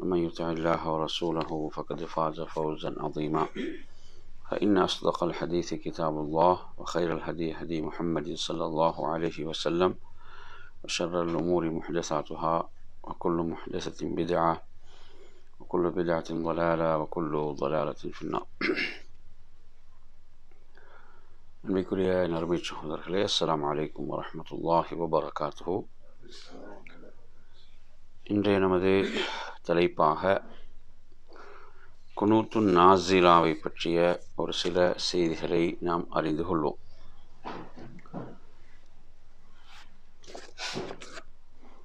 ومن يطع الله ورسوله فقد فاز فوزا عظيما فإن أصدق الحديث كتاب الله وخير الهدي هدي محمد صلى الله عليه وسلم وشر الأمور محدثاتها وكل محدثة بدعة وكل بدعة ضلالة وكل ضلالة في النار السلام عليكم ورحمة الله وبركاته இன்றைய நமது தலைப்பாக குனூத்து நாசிலாவை பற்றிய ஒரு சில செய்திகளை நாம் அறிந்து கொள்வோம்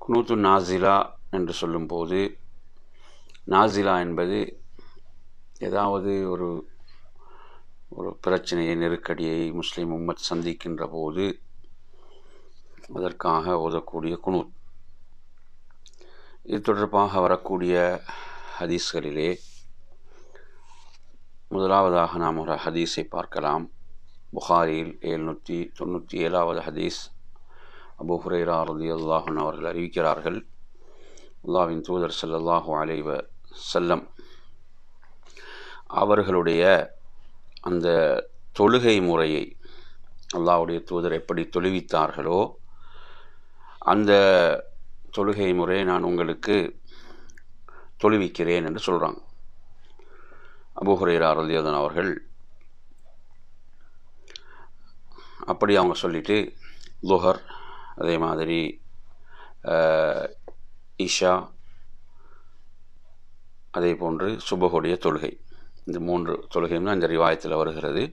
குனூத்து நாசிலா என்று சொல்லும்போது நாசிலா என்பது ஏதாவது ஒரு ஒரு பிரச்சனையை நெருக்கடியை முஸ்லீம் உம்மத் சந்திக்கின்ற போது அதற்காக ஓதக்கூடிய குனூத் இது தொடர்பாக வரக்கூடிய ஹதீஸ்களிலே முதலாவதாக நாம் ஒரு ஹதீஸை பார்க்கலாம் புகாரில் எழுநூற்றி தொண்ணூற்றி ஏழாவது ஹதீஸ் அபு ஹுரேரா ரதி அல்லாஹன் அவர்கள் அறிவிக்கிறார்கள் அல்லாவின் தூதர் செல்லல்லாஹு அலைவ செல்லம் அவர்களுடைய அந்த தொழுகை முறையை அல்லாவுடைய தூதர் எப்படி தொழுவித்தார்களோ அந்த தொழுகை முறையை நான் உங்களுக்கு தொழுவிக்கிறேன் என்று சொல்கிறாங்க அபுஹுரேரா அருள்யோதன் அவர்கள் அப்படி அவங்க சொல்லிவிட்டு லுஹர் அதே மாதிரி இஷா அதே போன்று சுபகுடைய தொழுகை இந்த மூன்று தான் இந்த ரிவாயத்தில் வருகிறது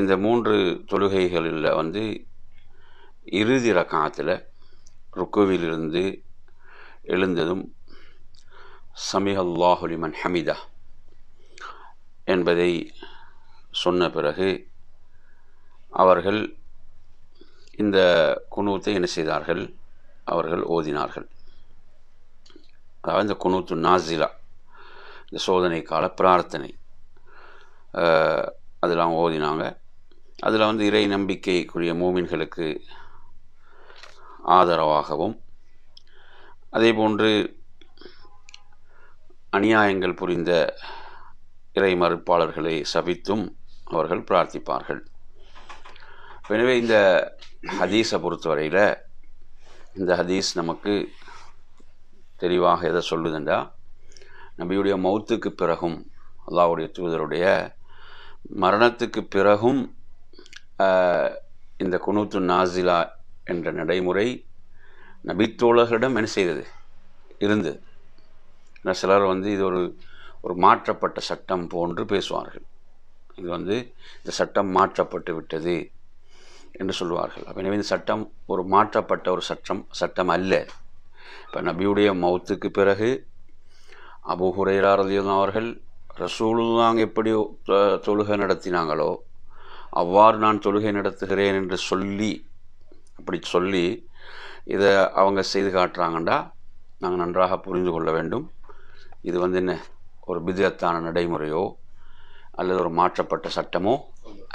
இந்த மூன்று தொழுகைகளில் வந்து இறுதி ரகத்தில் ருக்குவிலிருந்து எழுந்ததும் சமிஹல்லாஹுலிமன் ஹமிதா என்பதை சொன்ன பிறகு அவர்கள் இந்த குணூத்தை என்ன செய்தார்கள் அவர்கள் ஓதினார்கள் அதாவது இந்த குணூத்து நாசிலா இந்த சோதனை கால பிரார்த்தனை அதெல்லாம் ஓதினாங்க அதில் வந்து இறை நம்பிக்கைக்குரிய மூமின்களுக்கு ஆதரவாகவும் அதேபோன்று அநியாயங்கள் புரிந்த இறை மறுப்பாளர்களை சபித்தும் அவர்கள் பிரார்த்திப்பார்கள் எனவே இந்த ஹதீஸை பொறுத்தவரையில் இந்த ஹதீஸ் நமக்கு தெளிவாக எதை சொல்லுதுண்டா நபியுடைய மௌத்துக்கு பிறகும் அல்லாவுடைய தூதருடைய மரணத்துக்கு பிறகும் இந்த குனூத்து நாசிலா என்ற நடைமுறை நபித்தோழர்களிடம் என்ன செய்தது இருந்தது ஏன்னா சிலர் வந்து இது ஒரு ஒரு மாற்றப்பட்ட சட்டம் போன்று பேசுவார்கள் இது வந்து இந்த சட்டம் மாற்றப்பட்டு விட்டது என்று சொல்லுவார்கள் அப்போ எனவே இந்த சட்டம் ஒரு மாற்றப்பட்ட ஒரு சட்டம் சட்டம் அல்ல இப்போ நபியுடைய மௌத்துக்கு பிறகு அபு ஹுரேரா அவர்கள் ரசூலுல்லாங் எப்படி தொழுகை நடத்தினாங்களோ அவ்வாறு நான் தொழுகை நடத்துகிறேன் என்று சொல்லி அப்படி சொல்லி இதை அவங்க செய்து காட்டுறாங்கண்டா நாங்கள் நன்றாக புரிந்து கொள்ள வேண்டும் இது வந்து என்ன ஒரு பிதியத்தான நடைமுறையோ அல்லது ஒரு மாற்றப்பட்ட சட்டமோ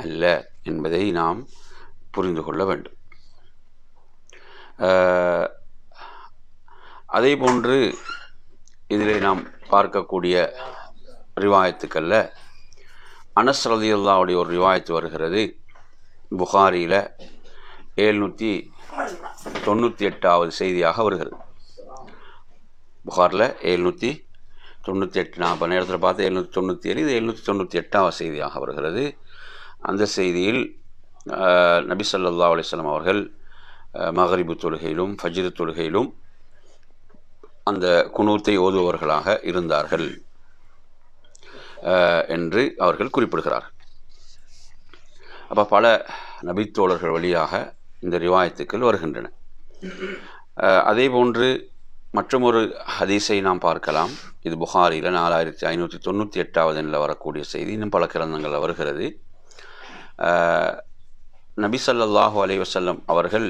அல்ல என்பதை நாம் புரிந்து கொள்ள வேண்டும் அதே போன்று இதில் நாம் பார்க்கக்கூடிய ரிவாயத்துக்களில் அனஸ்ரதியுல்லாவுடைய ஒரு ரிவாயத்து வருகிறது புகாரியில் எழுநூற்றி தொண்ணூற்றி எட்டாவது செய்தியாக வருகிறது புகாரில் எழுநூற்றி தொண்ணூற்றி எட்டு நான் நேரத்தில் பார்த்து எழுநூற்றி தொண்ணூற்றி ஏழு இது எழுநூற்றி தொண்ணூற்றி எட்டாவது செய்தியாக வருகிறது அந்த செய்தியில் நபி சொல்லல்லா அலிஸ்லாம் அவர்கள் மகரிபு தொழுகையிலும் ஃபஜ்ரு தொழுகையிலும் அந்த குணூத்தை ஓதுபவர்களாக இருந்தார்கள் என்று அவர்கள் குறிப்பிடுகிறார்கள் அப்போ பல நபித்தோழர்கள் வழியாக இந்த ரிவாயத்துக்கள் வருகின்றன அதே போன்று மற்றொரு ஹதீஸை நாம் பார்க்கலாம் இது புகாரியில் நாலாயிரத்தி ஐநூற்றி தொண்ணூற்றி எட்டாவது எண்ணில் வரக்கூடிய செய்தி இன்னும் பல கிரந்தங்களில் வருகிறது நபி சல்லாஹூ அலி வசல்லம் அவர்கள்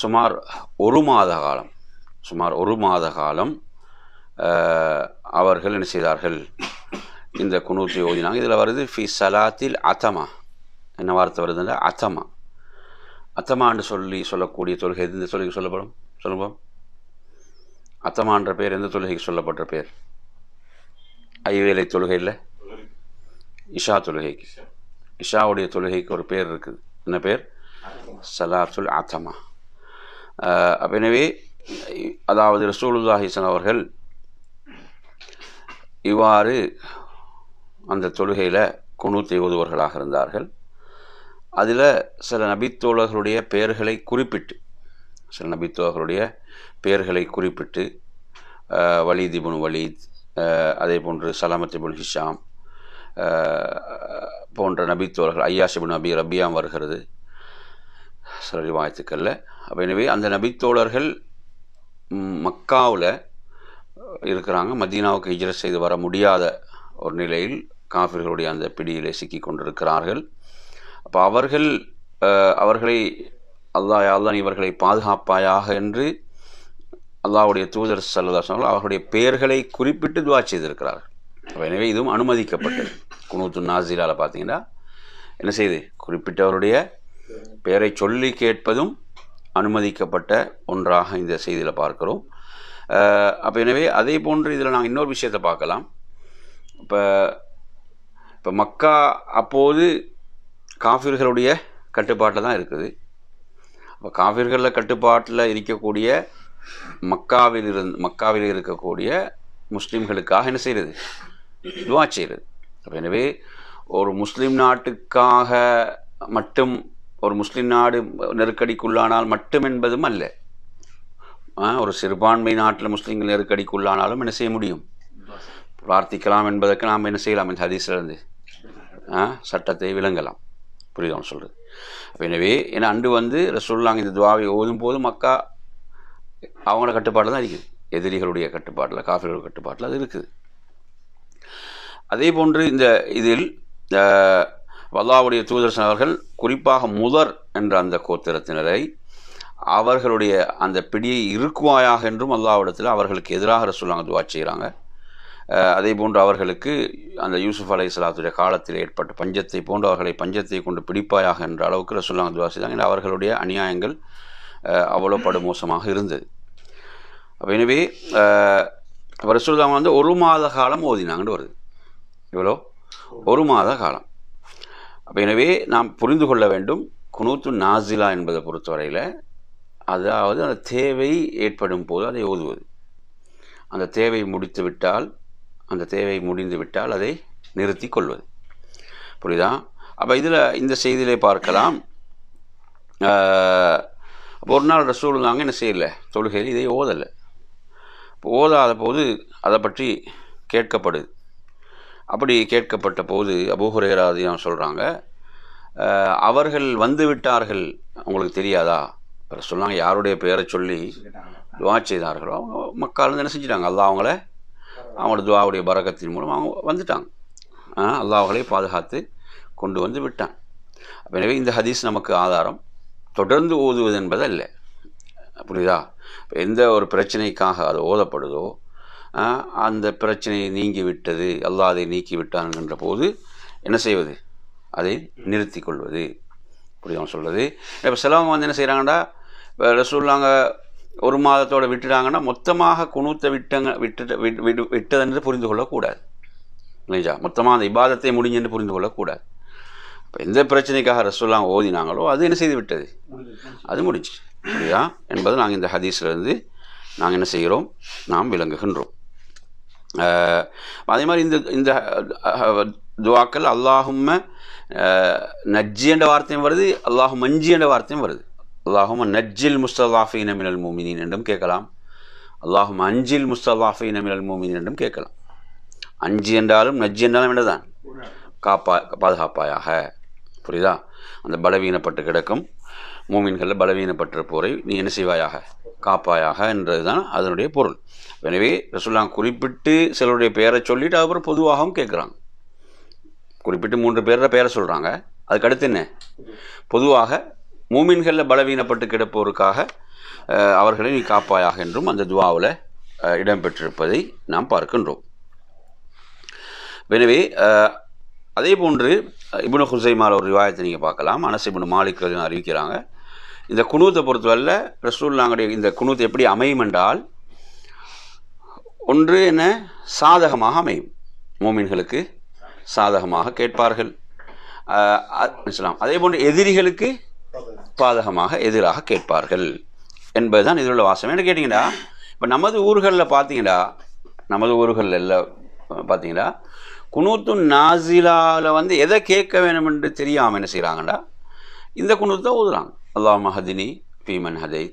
சுமார் ஒரு மாத காலம் சுமார் ஒரு மாத காலம் அவர்கள் என்ன செய்தார்கள் இந்த குணூத்தை ஓதினாங்க இதில் வருது ஃபி சலாத்தில் அத்தமா என்ன வார்த்தை வருதுன்னா அத்தமா அத்தமான்னு சொல்லி சொல்லக்கூடிய தொழுகை எந்த தொழுகை சொல்லப்படும் சொல்லுவோம் அத்தமான்ற பேர் எந்த தொழுகைக்கு சொல்லப்பட்ட பேர் ஐவேலை தொழுகை இல்லை இஷா தொழுகைக்கு இஷாவுடைய தொழுகைக்கு ஒரு பேர் இருக்குது என்ன பேர் சலாத்துல் ஆத்தமா எனவே அதாவது ரசூலுல்லாஹிசன் அவர்கள் இவ்வாறு அந்த தொழுகையில் குணூத்தை ஓதுவர்களாக இருந்தார்கள் அதில் சில நபித்தோழர்களுடைய பெயர்களை குறிப்பிட்டு சில நபித்தோழர்களுடைய பெயர்களை குறிப்பிட்டு வலி இபுன் வலி அதே போன்று சலாமத் இபுன் ஹிஷாம் போன்ற நபித்தோழர்கள் ஐயாஷிபுன் நபி ரபியாம் வருகிறது சரி ரிவாயத்துக்களில் அப்போ எனவே அந்த நபித்தோழர்கள் மக்காவில் இருக்கிறாங்க மதீனாவுக்கு ஹிஜ்ரஸ் செய்து வர முடியாத ஒரு நிலையில் காஃபிர்களுடைய அந்த பிடியிலே சிக்கி கொண்டிருக்கிறார்கள் அப்போ அவர்கள் அவர்களை அல்லாஹ் நீ இவர்களை பாதுகாப்பாயாக என்று அல்லாஹுடைய தூதர் சல்லா அவர்களுடைய பெயர்களை குறிப்பிட்டு துவா செய்திருக்கிறார்கள் எனவே இதுவும் அனுமதிக்கப்பட்டது குனூத்து நாசிலால் பார்த்தீங்கன்னா என்ன செய்து குறிப்பிட்டவருடைய பெயரை சொல்லி கேட்பதும் அனுமதிக்கப்பட்ட ஒன்றாக இந்த செய்தியில் பார்க்கிறோம் அப்போ எனவே அதே போன்று இதில் நாங்கள் இன்னொரு விஷயத்தை பார்க்கலாம் இப்போ இப்போ மக்கா அப்போது காஃபிர்களுடைய கட்டுப்பாட்டில் தான் இருக்குது அப்போ காஃபிர்களில் கட்டுப்பாட்டில் இருக்கக்கூடிய மக்காவில் இருந்து மக்காவில் இருக்கக்கூடிய முஸ்லீம்களுக்காக என்ன செய்கிறது துவா செய்கிறது அப்போ எனவே ஒரு முஸ்லீம் நாட்டுக்காக மட்டும் ஒரு முஸ்லீம் நாடு நெருக்கடிக்குள்ளானால் மட்டும் என்பதும் அல்ல ஒரு சிறுபான்மை நாட்டில் முஸ்லீம்கள் நெருக்கடிக்குள்ளானாலும் என்ன செய்ய முடியும் பிரார்த்திக்கலாம் என்பதற்கு நாம் என்ன செய்யலாம் இந்த ஹதீஸ்லேருந்து சட்டத்தை விளங்கலாம் அவன் சொல்கிறது எனவே ஏன்னா அன்று வந்து சொல்லாங்க இந்த துவாவை ஓதும் போது மக்கா அவங்களோட கட்டுப்பாடு தான் இருக்குது எதிரிகளுடைய கட்டுப்பாட்டில் காஃபிகளுடைய கட்டுப்பாட்டில் அது இருக்குது அதே போன்று இந்த இதில் வல்லாவுடைய தூதர்சன் அவர்கள் குறிப்பாக முதர் என்ற அந்த கோத்திரத்தினரை அவர்களுடைய அந்த பிடியை இருக்குவாயாக என்றும் அல்லாவிடத்தில் அவர்களுக்கு எதிராக சொல்லாங்க துவா செய்கிறாங்க அதே போன்று அவர்களுக்கு அந்த யூசுஃப் அலை இஸ்லாத்துடைய காலத்தில் ஏற்பட்ட பஞ்சத்தை போன்று அவர்களை பஞ்சத்தை கொண்டு பிடிப்பாயாக என்ற அளவுக்கு ரசுல்லாங்க துவா செய்தாங்க அவர்களுடைய அநியாயங்கள் அவ்வளோ படுமோசமாக இருந்தது அப்போ எனவே ரசுல்லாம் வந்து ஒரு மாத காலம் ஓதினாங்கன்னு வருது இவ்வளோ ஒரு மாத காலம் அப்போ எனவே நாம் புரிந்து கொள்ள வேண்டும் குனூத்து நாசிலா என்பதை பொறுத்தவரையில் அதாவது அந்த தேவை ஏற்படும் போது அதை ஓதுவது அந்த தேவை முடித்து விட்டால் அந்த தேவை முடிந்து விட்டால் அதை நிறுத்தி கொள்வது புரியுதா அப்போ இதில் இந்த செய்தியிலே பார்க்கலாம் ஒரு நாள் ரசூல் நாங்கள் என்ன செய்யலை தொழுகையில் இதை ஓதலை ஓதாத போது அதை பற்றி கேட்கப்படுது அப்படி கேட்கப்பட்ட போது அபூஹுரேராதியம் சொல்கிறாங்க அவர்கள் வந்து விட்டார்கள் அவங்களுக்கு தெரியாதா சொன்னாங்க யாருடைய பெயரை சொல்லி துவா செய்தார்களோ மக்கள் வந்து என்ன செஞ்சிட்டாங்க அல்லா அவங்கள அவங்களோட துவாவுடைய பரகத்தின் மூலம் அவங்க வந்துட்டாங்க அல்லாஹ்களை பாதுகாத்து கொண்டு வந்து விட்டான் எனவே இந்த ஹதீஸ் நமக்கு ஆதாரம் தொடர்ந்து ஓதுவது என்பது புரியுதா எந்த ஒரு பிரச்சனைக்காக அது ஓதப்படுதோ அந்த பிரச்சனையை நீங்கி விட்டது அல்லாஹ் அதை நீக்கி என்ற போது என்ன செய்வது அதை நிறுத்தி கொள்வது புரியுதா சொல்கிறது இப்போ சிலவங்க வந்து என்ன செய்கிறாங்கடா இப்போ ரசூல்லாங்க ஒரு மாதத்தோடு விட்டுட்டாங்கன்னா மொத்தமாக குணூத்த விட்டங்க விட்டுட்டு விட்டு விட்டதென்று புரிந்து கொள்ளக்கூடாது இல்லைங்களா மொத்தமாக அந்த இபாதத்தை முடிஞ்சென்று புரிந்து கொள்ளக்கூடாது இப்போ எந்த பிரச்சனைக்காக ரசோல்லாம் ஓதினாங்களோ அது என்ன செய்து விட்டது அது முடிஞ்சு இல்லையா என்பது நாங்கள் இந்த ஹதீஸ்லேருந்து நாங்கள் என்ன செய்கிறோம் நாம் விளங்குகின்றோம் அதே மாதிரி இந்த இந்த துவாக்கள் அல்லாஹும்ம நஜ்ஜி என்ற வார்த்தையும் வருது அல்லாஹும் மஞ்சி என்ற வார்த்தையும் வருது அல்லாஹும் நஜ்ஜில் முஸ்தலாஃபீன் அமினல் மோமினின் என்றும் கேட்கலாம் அல்லாஹும் அஞ்சில் முஸ்தலாஃபீன் அமினல் மோமினின் என்றும் கேட்கலாம் அஞ்சு என்றாலும் நஜ்ஜி என்றாலும் என்னதான் காப்பா பாதுகாப்பாயாக புரியுதா அந்த பலவீனப்பட்டு கிடக்கும் மூமின்களில் பலவீனப்பட்டிருப்போரை நீ என்ன செய்வாயாக காப்பாயாக என்றது தான் அதனுடைய பொருள் எனவே ரசுல்லா குறிப்பிட்டு சிலருடைய பெயரை சொல்லிவிட்டு அப்புறம் பொதுவாகவும் கேட்குறாங்க குறிப்பிட்டு மூன்று பேரில் பெயரை சொல்கிறாங்க அதுக்கடுத்து என்ன பொதுவாக மூமின்களில் பலவீனப்பட்டு கிடப்போருக்காக அவர்களை நீ காப்பாயாக என்றும் அந்த துவாவில் இடம்பெற்றிருப்பதை நாம் பார்க்கின்றோம் எனவே அதே போன்று இபுன ஹுசைமால் ஒரு ரிவாயத்தை நீங்கள் பார்க்கலாம் அனசு இபுனு மாலிக் அறிவிக்கிறாங்க இந்த குணூத்தை பொறுத்தவரையில் ரசூல் நாங்கள் இந்த குணூத்தை எப்படி அமையும் என்றால் ஒன்று என சாதகமாக அமையும் மூமின்களுக்கு சாதகமாக கேட்பார்கள் அதே போன்று எதிரிகளுக்கு பாதகமாக எதிராக கேட்பார்கள் என்பதுதான் இதில் உள்ள வாசம் என்ன கேட்டிங்கன்னா இப்போ நமது ஊர்களில் பார்த்தீங்கன்னா நமது ஊர்களில் எல்லாம் பார்த்தீங்கன்னா குனூத்து நாசிலாவில் வந்து எதை கேட்க வேணும் என்று தெரியாமல் என்ன செய்கிறாங்கடா இந்த குனூத்து தான் ஓதுறாங்க அல்லா மஹதினி ஃபீமன் ஹதை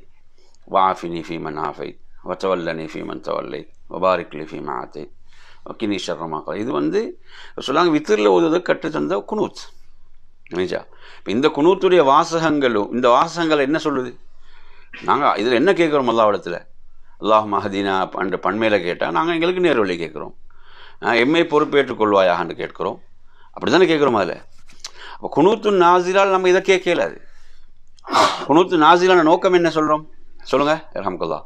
வாஃபினி ஃபீமன் ஆஃபை வச்சவல்லனி ஃபீமன் தவல்லை வபாரிக்லி ஃபீமன் ஆத்தை கினி சர்மா இது வந்து சொல்லாங்க வித்திரில் ஊதுவதை கற்றுத்தந்த குனூத் நினைச்சா இப்போ இந்த குணூத்துடைய வாசகங்களும் இந்த வாசகங்கள் என்ன சொல்லுது நாங்கள் இதில் என்ன கேட்குறோம் அல்லாவிடத்தில் அல்லாஹ் மஹதீனா என்ற பண்மையில் கேட்டால் நாங்கள் எங்களுக்கு நேர் வழி கேட்குறோம் எம்ஐ பொறுப்பேற்றுக் கொள்வாயான்னு கேட்குறோம் அப்படி தானே கேட்குறோம் அதில் அப்போ குணூத்து நாசிலால் நம்ம இதை கேட்கல அது குணூத்து நாசிலான நோக்கம் என்ன சொல்கிறோம் சொல்லுங்கள் ரஹம்குல்லா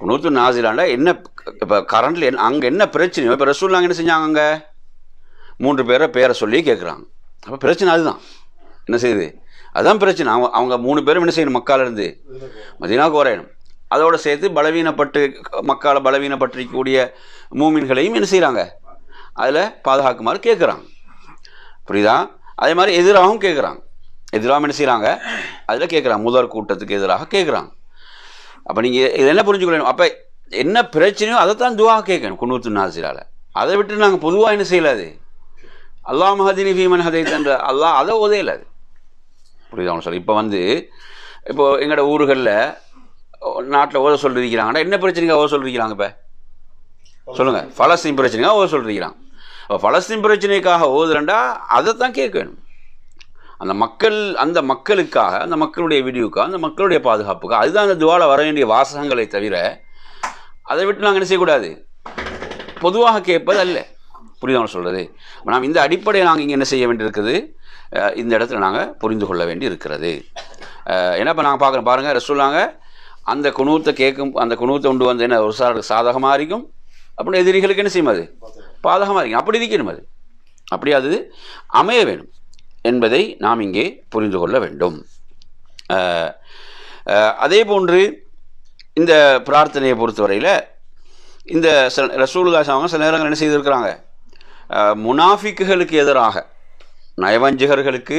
குணூத்து நாசிலாண்ட என்ன இப்போ கரண்டில் அங்கே என்ன பிரச்சனையோ இப்போ ரசூல்லாங்க என்ன செஞ்சாங்க அங்கே மூன்று பேரை பேரை சொல்லி கேட்குறாங்க அப்போ பிரச்சனை அதுதான் என்ன செய்யுது அதுதான் பிரச்சனை அவங்க அவங்க மூணு பேரும் என்ன செய்யணும் மக்காலிருந்து மதினாவுக்கு வரையணும் அதோடு சேர்த்து பலவீனப்பட்டு மக்களை பலவீனப்பட்டிருக்கக்கூடிய மூமின்களையும் என்ன செய்கிறாங்க அதில் பாதுகாக்குமாறு கேட்குறாங்க புரியுதா அதே மாதிரி எதிராகவும் கேட்குறாங்க எதிராகவும் என்ன செய்கிறாங்க அதில் கேட்குறாங்க முதல் கூட்டத்துக்கு எதிராக கேட்குறாங்க அப்போ நீங்கள் இதில் என்ன புரிஞ்சுக்கொள்ளணும் அப்போ என்ன பிரச்சனையோ அதைத்தான் துவாக கேட்கணும் குன்னூத்து நாசிலால் அதை விட்டு நாங்கள் பொதுவாக என்ன செய்யலாது அல்லா மஹதினி ஃபீமன் ஹதைத் என்ற அல்லாஹ் அதை உதையில அது புரியுதா சார் இப்போ வந்து இப்போது எங்களோட ஊர்களில் நாட்டில் ஓத சொல்லியிருக்கிறாங்கன்னா என்ன பிரச்சனைக்காக ஓத சொல்லியிருக்கிறாங்க இப்போ சொல்லுங்கள் பலஸ்தீன் பிரச்சனைக்காக ஓத சொல்லியிருக்கிறாங்க இப்போ பலஸ்தீன் பிரச்சனைக்காக ஓதுறண்டா அதை தான் கேட்க வேணும் அந்த மக்கள் அந்த மக்களுக்காக அந்த மக்களுடைய விடிவுக்காக அந்த மக்களுடைய பாதுகாப்புக்காக அதுதான் அந்த துவாலை வர வேண்டிய வாசகங்களை தவிர அதை விட்டு நாங்கள் என்ன செய்யக்கூடாது பொதுவாக கேட்பது அல்ல புரியுதவங்க சொல்கிறது நாம் இந்த அடிப்படையை நாங்கள் இங்கே என்ன செய்ய வேண்டியிருக்குது இந்த இடத்துல நாங்கள் புரிந்து கொள்ள வேண்டி இருக்கிறது ஏன்னா இப்போ நாங்கள் பார்க்குறோம் பாருங்கள் ரசூல்லாங்க அந்த குணூத்தை கேட்கும் அந்த குணூத்தை உண்டு வந்து என்ன ஒரு சாருக்கு சாதகமாக இருக்கும் அப்படின்னு எதிரிகளுக்கு என்ன செய்யும் அது பாதகமாக இருக்கும் அப்படி இருக்கணும் அது அப்படி அது அமைய வேணும் என்பதை நாம் இங்கே புரிந்து கொள்ள வேண்டும் அதே போன்று இந்த பிரார்த்தனையை பொறுத்தவரையில் இந்த ரசூலுதாஸ் அவங்க சில நேரங்கள் என்ன செய்திருக்கிறாங்க முனாஃபிக்குகளுக்கு எதிராக நயவஞ்சகர்களுக்கு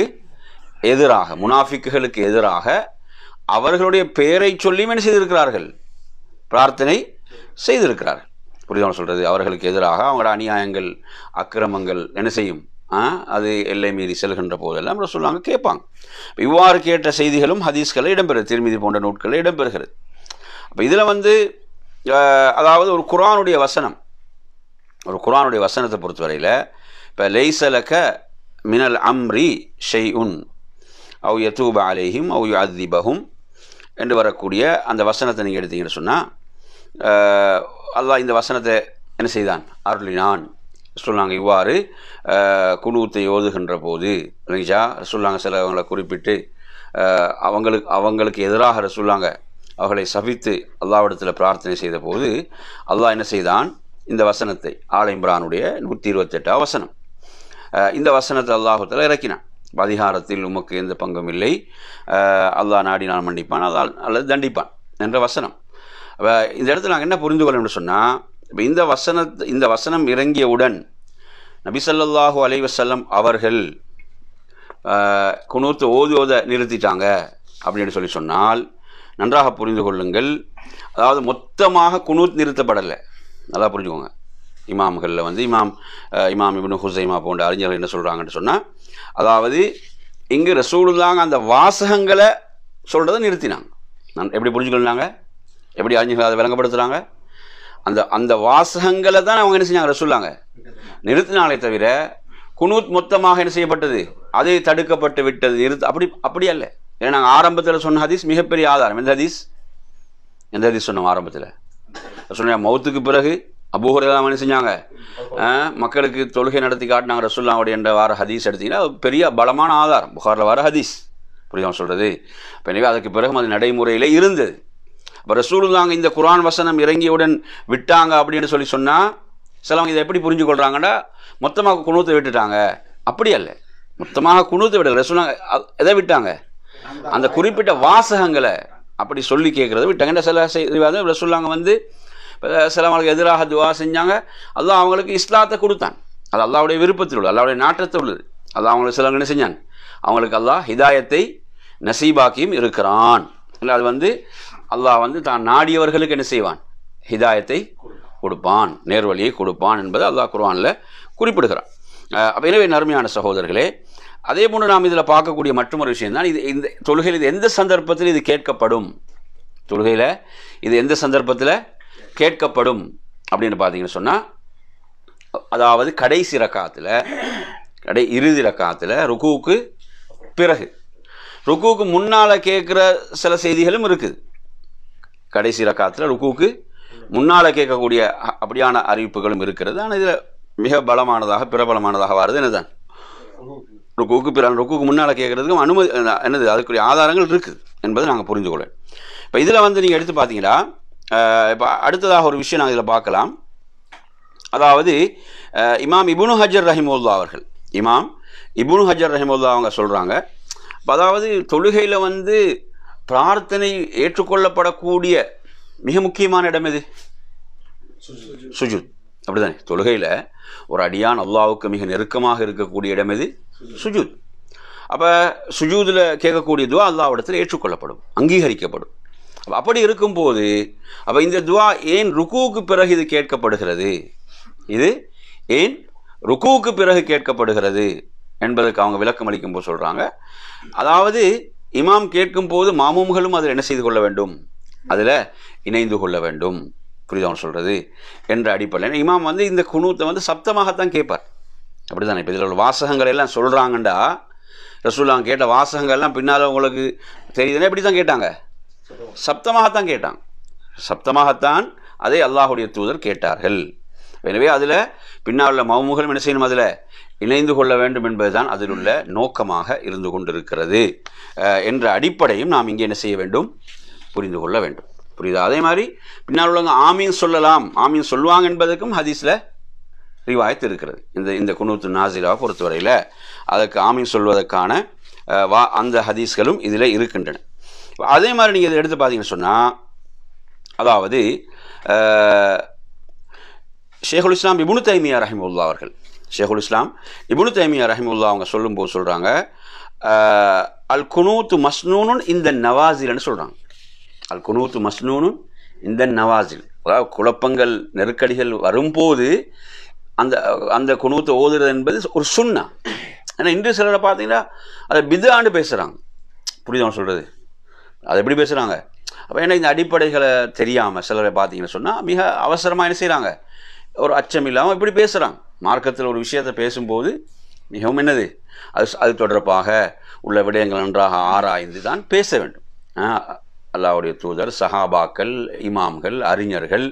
எதிராக முனாஃபிக்குகளுக்கு எதிராக அவர்களுடைய பெயரை சொல்லி என்ன செய்திருக்கிறார்கள் பிரார்த்தனை செய்திருக்கிறார்கள் புரிதவன் சொல்கிறது அவர்களுக்கு எதிராக அவங்களோட அநியாயங்கள் அக்கிரமங்கள் என்ன செய்யும் அது எல்லை மீறி செல்கின்ற போதெல்லாம் சொல்லுவாங்க கேட்பாங்க இவ்வாறு கேட்ட செய்திகளும் ஹதீஸ்களை இடம்பெறுது திருமிதி போன்ற நூட்களில் இடம்பெறுகிறது அப்போ இதில் வந்து அதாவது ஒரு குரானுடைய வசனம் ஒரு குரானுடைய வசனத்தை பொறுத்தவரையில் இப்போ லெய்சலக மினல் அம்ரி ஷெய் உன் அவு யத்தூப அலேஹிம் அவு அதிபகும் என்று வரக்கூடிய அந்த வசனத்தை நீங்கள் எடுத்தீங்கன்னு சொன்னால் அல்லாஹ் இந்த வசனத்தை என்ன செய்தான் அருளினான் சொல்லாங்க இவ்வாறு குழுவத்தை ஓதுகின்ற போது இல்லைங்களா சொல்லாங்க சிலவங்களை குறிப்பிட்டு அவங்களுக்கு அவங்களுக்கு எதிராக சொல்லாங்க அவர்களை சபித்து அல்லாவிடத்தில் பிரார்த்தனை செய்த போது அல்லாஹ் என்ன செய்தான் இந்த வசனத்தை ஆலைம்புரானுடைய நூற்றி இருபத்தெட்டாம் வசனம் இந்த வசனத்தை அல்லாஹத்தில் இறக்கினான் அதிகாரத்தில் உமக்கு எந்த பங்கும் இல்லை அல்லாஹ் நாடி நான் மன்னிப்பான் அதால் அல்லது தண்டிப்பான் என்ற வசனம் இந்த இடத்துல நாங்கள் என்ன புரிந்து கொள்ளணும்னு சொன்னால் இப்போ இந்த வசனத்தை இந்த வசனம் இறங்கியவுடன் நபிசல்லாஹூ அலைவசல்லம் அவர்கள் குணூத்து ஓதுவத நிறுத்திட்டாங்க அப்படின்னு சொல்லி சொன்னால் நன்றாக புரிந்து கொள்ளுங்கள் அதாவது மொத்தமாக குணூத் நிறுத்தப்படலை நல்லா புரிஞ்சுக்கோங்க இமாம்களில் வந்து இமாம் இமாம் இபின் ஹுசைமா போன்ற அறிஞர்கள் என்ன சொல்கிறாங்கன்னு சொன்னால் அதாவது இங்கே ரசூலுந்தாங்க அந்த வாசகங்களை சொல்கிறத நிறுத்தினாங்க நான் எப்படி புரிஞ்சுக்கொள்ளாங்க எப்படி அறிஞர்கள் அதை விளங்கப்படுத்துகிறாங்க அந்த அந்த வாசகங்களை தான் அவங்க என்ன செஞ்சாங்க ரசூல்லாங்க நிறுத்தினாலே தவிர குனூத் மொத்தமாக என்ன செய்யப்பட்டது அது தடுக்கப்பட்டு விட்டது நிறுத்து அப்படி அப்படி அல்ல ஏன்னா நாங்கள் ஆரம்பத்தில் சொன்ன ஹதீஸ் மிகப்பெரிய ஆதாரம் எந்த ஹதீஸ் எந்த ஹதீஸ் சொன்னோம் ஆரம்பத்தில் ரசூல்லா மௌத்துக்கு பிறகு தான் என்ன செஞ்சாங்க மக்களுக்கு தொழுகை நடத்தி காட்டினாங்க ரசூல்லாவுடைய என்ற வார ஹதீஸ் எடுத்திங்கன்னா பெரிய பலமான ஆதாரம் புகாரில் வர ஹதீஸ் புரியும் சொல்கிறது இப்போ எனவே அதுக்கு பிறகு அது நடைமுறையில் இருந்தது இப்போ தாங்க இந்த குரான் வசனம் இறங்கியவுடன் விட்டாங்க அப்படின்னு சொல்லி சொன்னால் சிலவங்க இதை எப்படி புரிஞ்சு கொள்கிறாங்கன்னா மொத்தமாக குணூத்தை விட்டுட்டாங்க அப்படி அல்ல மொத்தமாக குணூத்தை விட ரசூலாங்க எதை விட்டாங்க அந்த குறிப்பிட்ட வாசகங்களை அப்படி சொல்லி கேட்குறது விட்டாங்கன்னா சில செய்வாங்க இவ்வளோ சொல்லாங்க வந்து சிலவங்களுக்கு எதிராக துவா செஞ்சாங்க அல்லாஹ் அவங்களுக்கு இஸ்லாத்தை கொடுத்தான் அது அல்லாவுடைய விருப்பத்தில் உள்ளது அல்லாவுடைய நாட்டத்தில் உள்ளது அது அவங்களுக்கு சிலவங்க என்ன செஞ்சான் அவங்களுக்கு அல்லாஹ் ஹிதாயத்தை நசீபாக்கியும் இருக்கிறான் இல்லை அது வந்து அல்லாஹ் வந்து தான் நாடியவர்களுக்கு என்ன செய்வான் ஹிதாயத்தை கொடுப்பான் நேர்வழியை கொடுப்பான் என்பதை அல்லாஹ் குர்வானில் குறிப்பிடுகிறான் எனவே நருமையான சகோதரர்களே அதே போன்று நாம் இதில் பார்க்கக்கூடிய மற்றொரு விஷயம் தான் இது இந்த தொழுகையில் இது எந்த சந்தர்ப்பத்தில் இது கேட்கப்படும் தொழுகையில் இது எந்த சந்தர்ப்பத்தில் கேட்கப்படும் அப்படின்னு பார்த்தீங்கன்னு சொன்னால் அதாவது கடைசி ரக்காத்தில் கடை இறுதி ரக்காத்தில் ருக்குவுக்கு பிறகு ருக்குவுக்கு முன்னால் கேட்குற சில செய்திகளும் இருக்குது கடைசி ரக்காத்தில் ருக்குவுக்கு முன்னால் கேட்கக்கூடிய அப்படியான அறிவிப்புகளும் இருக்கிறது ஆனால் இதில் மிக பலமானதாக பிரபலமானதாக வருது என்னதான் ருக்குவுக்கு பிறான் ருக்குவுக்கு முன்னால் கேட்குறதுக்கும் அனுமதி என்னது அதுக்குரிய ஆதாரங்கள் இருக்குது என்பதை நாங்கள் புரிந்து கொள்ளேன் இப்போ இதில் வந்து நீங்கள் எடுத்து பார்த்தீங்கன்னா இப்போ அடுத்ததாக ஒரு விஷயம் நாங்கள் இதில் பார்க்கலாம் அதாவது இமாம் இபுனு ஹஜர் ரஹிமுல்லா அவர்கள் இமாம் இபுனு ஹஜர் ரஹிமுல்லா அவங்க சொல்கிறாங்க அதாவது தொழுகையில் வந்து பிரார்த்தனை ஏற்றுக்கொள்ளப்படக்கூடிய மிக முக்கியமான இடம் எது சுஜூத் அப்படிதானே தொழுகையில் ஒரு அடியான் அல்லாவுக்கு மிக நெருக்கமாக இருக்கக்கூடிய இடம் எது சுஜூத் அப்போ சுஜூதில் கேட்கக்கூடிய துவா அல்லாவிடத்தில் ஏற்றுக்கொள்ளப்படும் அங்கீகரிக்கப்படும் அப்போ அப்படி இருக்கும்போது அப்போ இந்த துவா ஏன் ருக்குவுக்கு பிறகு இது கேட்கப்படுகிறது இது ஏன் ருக்குவுக்கு பிறகு கேட்கப்படுகிறது என்பதற்கு அவங்க விளக்கம் அளிக்கும்போது சொல்கிறாங்க அதாவது இமாம் கேட்கும்போது மாமூம்களும் அதில் என்ன செய்து கொள்ள வேண்டும் அதில் இணைந்து கொள்ள வேண்டும் புரியுதவன் சொல்கிறது என்ற அடிப்படையில் இமாம் வந்து இந்த குணூத்தை வந்து சப்தமாகத்தான் கேட்பார் அப்படி தானே இப்போ இதில் உள்ள வாசகங்கள் எல்லாம் சொல்கிறாங்கண்டா ரசூல்லாம் கேட்ட வாசகங்கள்லாம் பின்னால் உங்களுக்கு தெரியுதுன்னா இப்படி தான் கேட்டாங்க சப்தமாகத்தான் கேட்டாங்க சப்தமாகத்தான் அதை அல்லாஹுடைய தூதர் கேட்டார்கள் எனவே அதில் பின்னால் உள்ள மவுமுகளும் என்ன செய்யணும் அதில் இணைந்து கொள்ள வேண்டும் என்பதுதான் அதில் உள்ள நோக்கமாக இருந்து கொண்டிருக்கிறது என்ற அடிப்படையும் நாம் இங்கே என்ன செய்ய வேண்டும் புரிந்து கொள்ள வேண்டும் புரியுதா அதே மாதிரி பின்னால் உள்ளவங்க ஆமீன் சொல்லலாம் ஆமீன் சொல்லுவாங்க என்பதற்கும் ஹதீஸில் ரிவாயத்து இருக்கிறது இந்த இந்த குணூத்து நாசிலாவை பொறுத்தவரையில் அதற்கு ஆமீன் சொல்வதற்கான வா அந்த ஹதீஸ்களும் இதில் இருக்கின்றன அதே மாதிரி நீங்கள் இதை எடுத்து பார்த்தீங்கன்னு சொன்னால் அதாவது ஷேகுல் இஸ்லாம் இபுனு தைமியா ரஹிமுல்லா அவர்கள் ஷேகுல் இஸ்லாம் இபுனு தைமியா ரஹிமுல்லா அவங்க சொல்லும்போது சொல்கிறாங்க அல் குனூத்து மஸ்னூனு இந்த நவாசிலன்னு சொல்கிறாங்க அல் குனூத்து மஸ்னூனும் இந்த நவாசில் அதாவது குழப்பங்கள் நெருக்கடிகள் வரும்போது அந்த அந்த குணூத்தை ஓதுறது என்பது ஒரு சுண்ணா ஏன்னா இந்து சிலரை பார்த்தீங்கன்னா அதை பிதாண்டு பேசுகிறாங்க புரியுதவன் சொல்கிறது அதை எப்படி பேசுகிறாங்க அப்போ ஏன்னா இந்த அடிப்படைகளை தெரியாமல் சிலரை பார்த்தீங்கன்னு சொன்னால் மிக அவசரமாக என்ன செய்கிறாங்க ஒரு அச்சம் இல்லாமல் இப்படி பேசுகிறாங்க மார்க்கத்தில் ஒரு விஷயத்தை பேசும்போது மிகவும் என்னது அது அது தொடர்பாக உள்ள விடயங்கள் நன்றாக ஆராய்ந்து தான் பேச வேண்டும் அல்லாவுடைய தூதர் சஹாபாக்கள் இமாம்கள் அறிஞர்கள்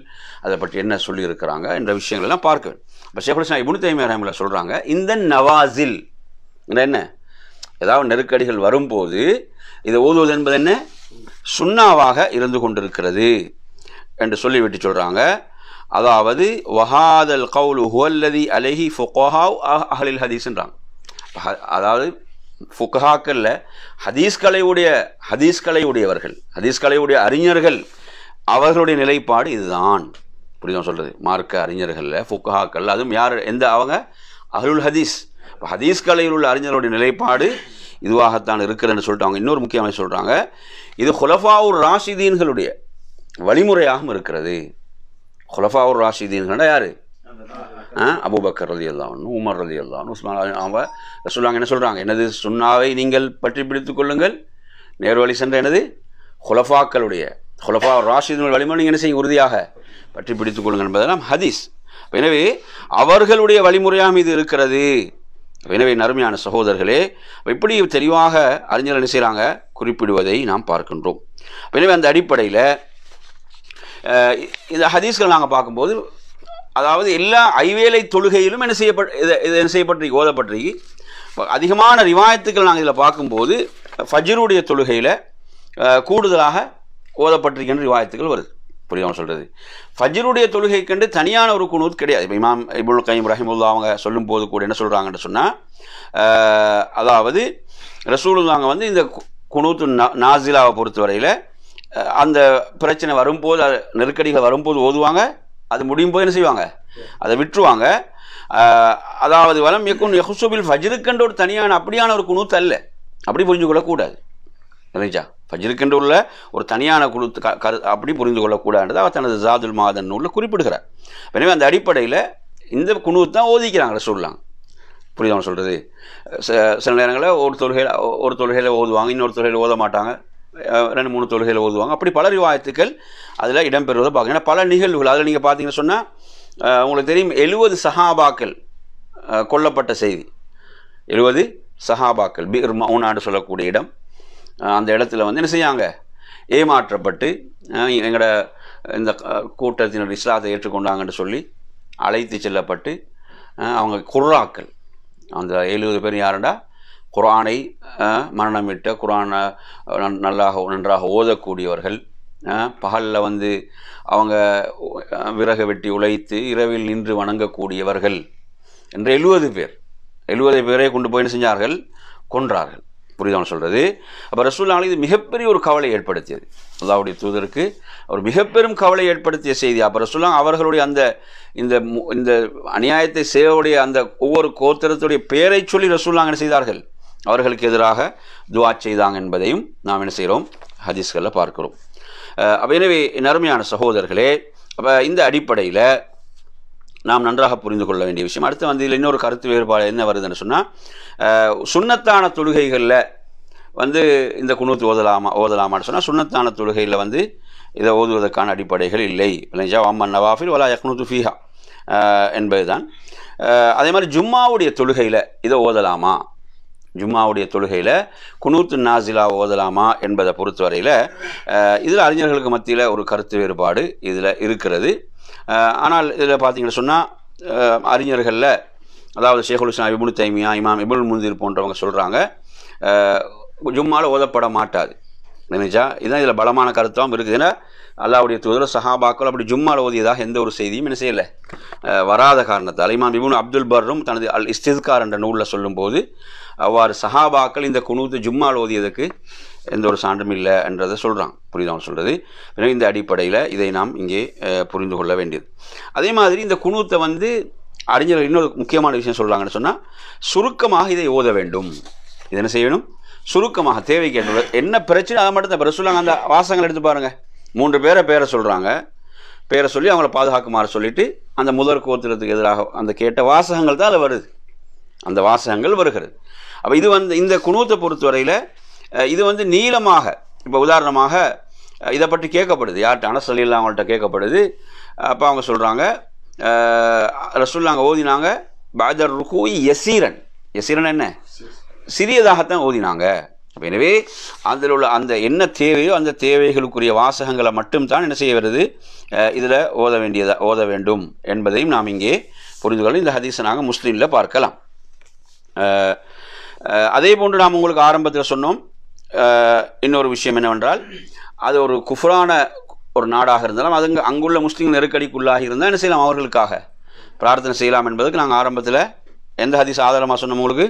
அதை பற்றி என்ன சொல்லியிருக்கிறாங்க என்ற விஷயங்கள்லாம் பார்க்க வேண்டும் இப்போ ஷேஃபுல்சா இபுனு தைமியா ரஹமில் சொல்கிறாங்க இந்த நவாசில் என்ன ஏதாவது நெருக்கடிகள் வரும்போது இதை ஓதுவது என்பது என்ன சுண்ணாவாக இருந்து கொண்டிருக்கிறது என்று சொல்லிவிட்டு சொல்கிறாங்க அதாவது வஹாதல் கவுல் ஹுவல்லதி அலஹி ஃபுகோஹாவ் அஹலில் ஹதீஸ்ன்றாங்க அதாவது ஃபுக்கஹாக்களில் ஹதீஸ் கலையுடைய ஹதீஸ் கலையுடையவர்கள் ஹதீஸ் கலையுடைய அறிஞர்கள் அவர்களுடைய நிலைப்பாடு இதுதான் புரியுதா சொல்கிறது மார்க்க அறிஞர்களில் ஃபுக்கஹாக்கள் அதுவும் யார் எந்த அவங்க அருள் ஹதீஸ் இப்போ ஹதீஸ் கலையில் உள்ள அறிஞர்களுடைய நிலைப்பாடு இதுவாகத்தான் இருக்கிறேன்னு சொல்லிட்டு அவங்க இன்னொரு முக்கியமாக சொல்கிறாங்க இது ஹுலஃபாவூர் ராஷிதீன்களுடைய வழிமுறையாகவும் இருக்கிறது ஹுலஃபாவூர் ராஷிதீன்கள்னா யார் அபுபக்கர் ரதி அல்லான்னு உமர் ரதி அல்லான்னு உஸ்மான் அவங்க சொல்லுவாங்க என்ன சொல்கிறாங்க எனது சுண்ணாவை நீங்கள் பற்றி பிடித்து கொள்ளுங்கள் நேர்வழி சென்ற எனது ஹுலஃபாக்களுடைய ஹுலஃபா ராஷிதனுடைய வழிமுறை என்ன செய்யும் உறுதியாக பற்றி பிடித்து கொள்ளுங்கள் என்பதெல்லாம் ஹதீஸ் எனவே அவர்களுடைய வழிமுறையாக இது இருக்கிறது எனவே நறுமையான சகோதரர்களே எப்படி தெளிவாக அறிஞர்கள் என்ன செய்கிறாங்க குறிப்பிடுவதை நாம் பார்க்கின்றோம் எனவே அந்த அடிப்படையில் இந்த ஹதீஸ்கள் நாங்கள் பார்க்கும்போது அதாவது எல்லா ஐவேலை தொழுகையிலும் என்ன செய்யப்பட்டு என்ன செய்யப்பட்டிருக்கு ஓதப்பட்டிருக்கு அதிகமான ரிவாயத்துக்கள் நாங்கள் இதில் பார்க்கும்போது ஃபஜ்ருடைய தொழுகையில் கூடுதலாக ஓதப்பட்டிருக்கின்ற ரிவாயத்துக்கள் வருது புரியாமல் சொல்கிறது ஃபஜ்ருடைய தொழுகைக்கண்டு தனியான ஒரு குணூத் கிடையாது இப்போ இமாம் இபுல் கைம் ரஹிமுல்லா அவங்க சொல்லும்போது கூட என்ன சொல்கிறாங்கன்னு சொன்னால் அதாவது ரசூலுல்லாங்க வந்து இந்த குணூத்து நாசிலாவை பொறுத்தவரையில் அந்த பிரச்சனை வரும்போது நெருக்கடிகள் வரும்போது ஓதுவாங்க அது முடியும் போது என்ன செய்வாங்க அதை விட்டுருவாங்க அதாவது வளம் எக்குன் எஹுசுபில் ஃபஜ்ருக்கென்ற ஒரு தனியான அப்படியான ஒரு குணூத் அல்ல அப்படி புரிஞ்சு கொள்ளக்கூடாது இல்லைச்சா ஃபஜ்ருக்கென்ற உள்ள ஒரு தனியான குழு கரு அப்படி புரிந்து கொள்ளக்கூடாது அவர் தனது ஜாதுல் மாதன் நூலில் குறிப்பிடுகிறார் எனவே அந்த அடிப்படையில் இந்த குணூத் தான் ஓதிக்கிறாங்க சொல்லலாம் புரியுதவன் சொல்கிறது சில நேரங்களில் ஒரு தொழுகையில் ஒரு தொழுகையில் ஓதுவாங்க இன்னொரு தொழுகையில் ஓத மாட்டாங்க ரெண்டு மூணு தொழுகையில் ஓதுவாங்க அப்படி பல ரிவாயத்துக்கள் அதில் இடம்பெறுவதை பார்க்கணும் ஏன்னா பல நிகழ்வுகள் அதில் நீங்கள் பார்த்தீங்கன்னு சொன்னால் உங்களுக்கு தெரியும் எழுபது சஹாபாக்கள் கொல்லப்பட்ட செய்தி எழுபது சஹாபாக்கள் பீர் மவுனாடு சொல்லக்கூடிய இடம் அந்த இடத்துல வந்து என்ன செய்யாங்க ஏமாற்றப்பட்டு எங்களோட இந்த கூட்டத்தினுடைய இஸ்லாத்தை ஏற்றுக்கொண்டாங்கன்னு சொல்லி அழைத்து செல்லப்பட்டு அவங்க குர்ராக்கள் அந்த எழுபது பேர் யாருண்டா குரானை மரணமிட்ட குரானை நல்லாக நன்றாக ஓதக்கூடியவர்கள் பகலில் வந்து அவங்க விறக வெட்டி உழைத்து இரவில் நின்று வணங்கக்கூடியவர்கள் என்று எழுபது பேர் எழுபது பேரை கொண்டு போய் செஞ்சார்கள் கொன்றார்கள் புரிதவன் சொல்கிறது அப்போ ரசூல்லாலும் இது மிகப்பெரிய ஒரு கவலை ஏற்படுத்தியது அல்லாவுடைய தூதருக்கு அவர் மிகப்பெரும் கவலை ஏற்படுத்திய செய்தி அப்போ ரசூல்லா அவர்களுடைய அந்த இந்த இந்த அநியாயத்தை செய்யக்கூடிய அந்த ஒவ்வொரு கோத்திரத்துடைய பெயரை சொல்லி ரசூல்லா செய்தார்கள் அவர்களுக்கு எதிராக துவா செய்தாங்க என்பதையும் நாம் என்ன செய்கிறோம் ஹதீஸ்களில் பார்க்கிறோம் அப்போ எனவே நறுமையான சகோதரர்களே அப்போ இந்த அடிப்படையில் நாம் நன்றாக புரிந்து கொள்ள வேண்டிய விஷயம் அடுத்து வந்து இதில் இன்னொரு கருத்து வேறுபாடு என்ன வருதுன்னு சொன்னால் சுண்ணத்தான தொழுகைகளில் வந்து இந்த குணூத்து ஓதலாமா ஓதலாமான்னு சொன்னால் சுண்ணத்தான தொழுகையில் வந்து இதை ஓதுவதற்கான அடிப்படைகள் இல்லை இல்லைஞ்சா அம்மன் நவாஃபில் வலா யக்னூத்து ஃபீஹா என்பதுதான் அதே மாதிரி ஜும்மாவுடைய தொழுகையில் இதை ஓதலாமா ஜும்மாவுடைய தொழுகையில் குனூத்து நாசிலா ஓதலாமா என்பதை பொறுத்தவரையில் இதில் அறிஞர்களுக்கு மத்தியில் ஒரு கருத்து வேறுபாடு இதில் இருக்கிறது ஆனால் இதில் பார்த்தீங்கன்னு சொன்னால் அறிஞர்களில் அதாவது ஷேகுல் இஸ்லாம் தைமியா இமாம் இபுல் முந்திர் போன்றவங்க சொல்கிறாங்க ஜும்மாவில் ஓதப்பட மாட்டாது நினைச்சா இதுதான் இதில் பலமான கருத்தாகவும் இருக்குது ஏன்னா அல்லாவுடைய தூதர் சஹாபாக்கள் அப்படி ஜும்மால் ஓதியதாக எந்த ஒரு செய்தியும் என்ன செய்யலை வராத காரணத்தால் இமாம் இபுன் அப்துல் பர்ரும் தனது அல் இஸ்திஸ்கார் என்ற நூலில் சொல்லும்போது அவ்வாறு சஹாபாக்கள் இந்த குனூத்து ஜும்மால் ஓதியதுக்கு எந்த ஒரு சான்றும் இல்லை என்றதை சொல்கிறான் புரியுதான் சொல்கிறது இந்த அடிப்படையில் இதை நாம் இங்கே புரிந்து கொள்ள வேண்டியது அதே மாதிரி இந்த குணூத்தை வந்து அறிஞர்கள் இன்னொரு முக்கியமான விஷயம் சொல்கிறாங்கன்னு சொன்னால் சுருக்கமாக இதை ஓத வேண்டும் இது என்ன செய்யணும் சுருக்கமாக கேட்டு என்ன பிரச்சனை அதை மட்டும் தான் சொல்லுவாங்க அந்த வாசகங்கள் எடுத்து பாருங்கள் மூன்று பேரை பேரை சொல்கிறாங்க பேரை சொல்லி அவங்கள பாதுகாக்குமாறு சொல்லிவிட்டு அந்த முதற் கோத்திரத்துக்கு எதிராக அந்த கேட்ட வாசகங்கள் தான் அதில் வருது அந்த வாசகங்கள் வருகிறது அப்போ இது வந்து இந்த குணூத்தை பொறுத்தவரையில் இது வந்து நீளமாக இப்போ உதாரணமாக இதை பற்றி கேட்கப்படுது யார்கிட்ட அனசலில் அவங்கள்ட்ட கேட்கப்படுது அப்போ அவங்க சொல்கிறாங்க ரசூல்லாங்க ஓதினாங்க பாதர் ருகூய் யசீரன் யசீரன் என்ன சிறியதாகத்தான் ஓதினாங்க அப்போ எனவே அதில் உள்ள அந்த என்ன தேவையோ அந்த தேவைகளுக்குரிய வாசகங்களை மட்டும்தான் என்ன செய்ய வருது இதில் ஓத வேண்டியதா ஓத வேண்டும் என்பதையும் நாம் இங்கே புரிந்து கொள்ளும் இந்த ஹதீசனாக முஸ்லீமில் பார்க்கலாம் அதே போன்று நாம் உங்களுக்கு ஆரம்பத்தில் சொன்னோம் இன்னொரு விஷயம் என்னவென்றால் அது ஒரு குஃபரான ஒரு நாடாக இருந்தாலும் அது அங்குள்ள முஸ்லீம் நெருக்கடிக்குள்ளாக இருந்தால் என்ன செய்யலாம் அவர்களுக்காக பிரார்த்தனை செய்யலாம் என்பதற்கு நாங்கள் ஆரம்பத்தில் எந்த ஹதீஸ் ஆதாரமாக சொன்னோம் உங்களுக்கு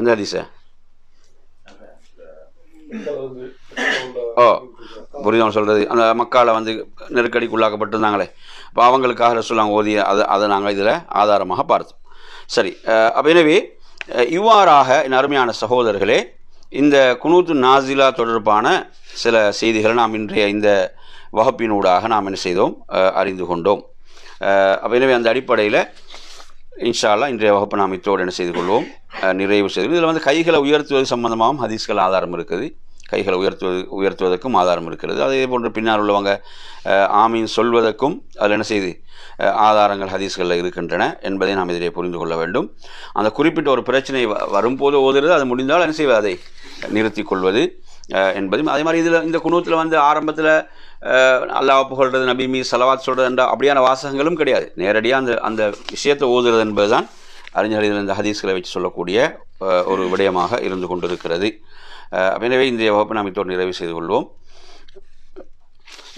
எந்த ஹதீஸ ஓ புரிதம் சொல்கிறது அந்த மக்களால் வந்து நெருக்கடிக்குள்ளாக்கப்பட்டிருந்தாங்களே உள்ளாக்கப்பட்டிருந்தாங்களே இப்போ அவங்களுக்காக சொல்லாங்க ஓதிய அதை அதை நாங்கள் இதில் ஆதாரமாக பார்த்தோம் சரி அப்போ எனவே இவ்வாறாக அருமையான சகோதரர்களே இந்த குனூத்து நாசிலா தொடர்பான சில செய்திகளை நாம் இன்றைய இந்த வகுப்பினூடாக நாம் என்ன செய்தோம் அறிந்து கொண்டோம் அப்போ எனவே அந்த அடிப்படையில் இன்ஷால்லா இன்றைய வகுப்பு நாம் இத்தோடு என்ன செய்து கொள்வோம் நிறைவு செய்து இதில் வந்து கைகளை உயர்த்துவது சம்பந்தமாகவும் ஹதீஸ்கள் ஆதாரம் இருக்குது கைகளை உயர்த்துவது உயர்த்துவதற்கும் ஆதாரம் இருக்கிறது அதே போன்று பின்னால் உள்ளவங்க ஆமீன் சொல்வதற்கும் அதில் என்ன செய்து ஆதாரங்கள் ஹதீஸ்களில் இருக்கின்றன என்பதை நாம் இதிலே புரிந்து கொள்ள வேண்டும் அந்த குறிப்பிட்ட ஒரு பிரச்சனை வரும்போது ஓதுறது அது முடிந்தால் என்ன செய்வது அதை நிறுத்தி கொள்வது என்பதும் அதே மாதிரி இதில் இந்த குணத்தில் வந்து ஆரம்பத்தில் அல்லாஹ் புகழ்றது நபி மீ சலவாத் சொல்கிறது என்ற அப்படியான வாசகங்களும் கிடையாது நேரடியாக அந்த அந்த விஷயத்தை ஓதுறது என்பதுதான் அறிஞர்கள் இந்த ஹதீஸ்களை வச்சு சொல்லக்கூடிய ஒரு விடயமாக இருந்து கொண்டிருக்கிறது எனவே இந்திய வகுப்பு நாம் இத்தோடு நிறைவு செய்து கொள்வோம்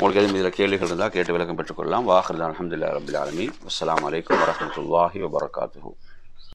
உங்களுக்கு எதுவும் இதில் கேள்விகள் இருந்தால் கேட்டு விளக்கம் பெற்றுக்கொள்ளலாம் வாஹர்தான் அஹமதுல்லா ரபுல் ஆலமி அஸ்லாம் வலைக்கம் வரமத்துல்லாஹி வபர்காத்து